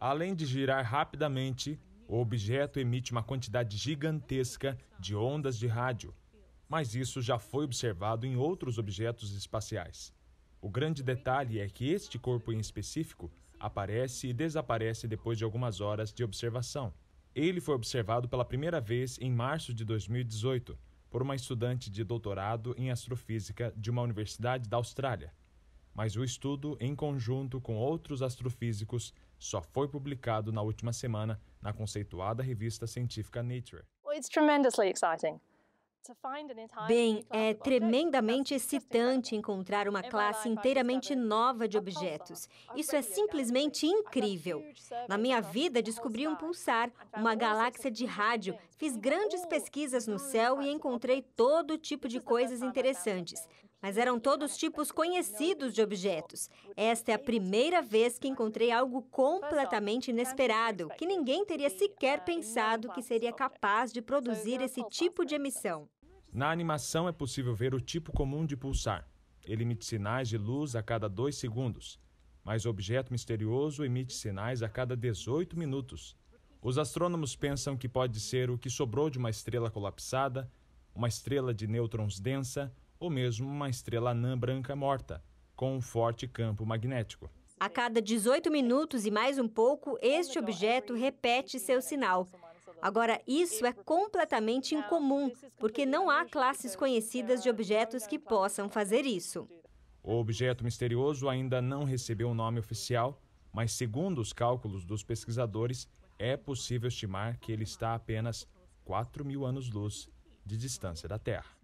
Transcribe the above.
Além de girar rapidamente, o objeto emite uma quantidade gigantesca de ondas de rádio, mas isso já foi observado em outros objetos espaciais. O grande detalhe é que este corpo em específico aparece e desaparece depois de algumas horas de observação. Ele foi observado pela primeira vez em março de 2018 por uma estudante de doutorado em astrofísica de uma universidade da Austrália mas o estudo, em conjunto com outros astrofísicos, só foi publicado na última semana na conceituada revista científica Nature. Bem, é tremendamente excitante encontrar uma classe inteiramente nova de objetos. Isso é simplesmente incrível. Na minha vida, descobri um pulsar, uma galáxia de rádio, fiz grandes pesquisas no céu e encontrei todo tipo de coisas interessantes mas eram todos tipos conhecidos de objetos. Esta é a primeira vez que encontrei algo completamente inesperado, que ninguém teria sequer pensado que seria capaz de produzir esse tipo de emissão. Na animação é possível ver o tipo comum de pulsar. Ele emite sinais de luz a cada dois segundos, mas o objeto misterioso emite sinais a cada 18 minutos. Os astrônomos pensam que pode ser o que sobrou de uma estrela colapsada, uma estrela de nêutrons densa ou mesmo uma estrela anã branca morta, com um forte campo magnético. A cada 18 minutos e mais um pouco, este objeto repete seu sinal. Agora, isso é completamente incomum, porque não há classes conhecidas de objetos que possam fazer isso. O objeto misterioso ainda não recebeu um nome oficial, mas segundo os cálculos dos pesquisadores, é possível estimar que ele está a apenas 4 mil anos-luz de distância da Terra.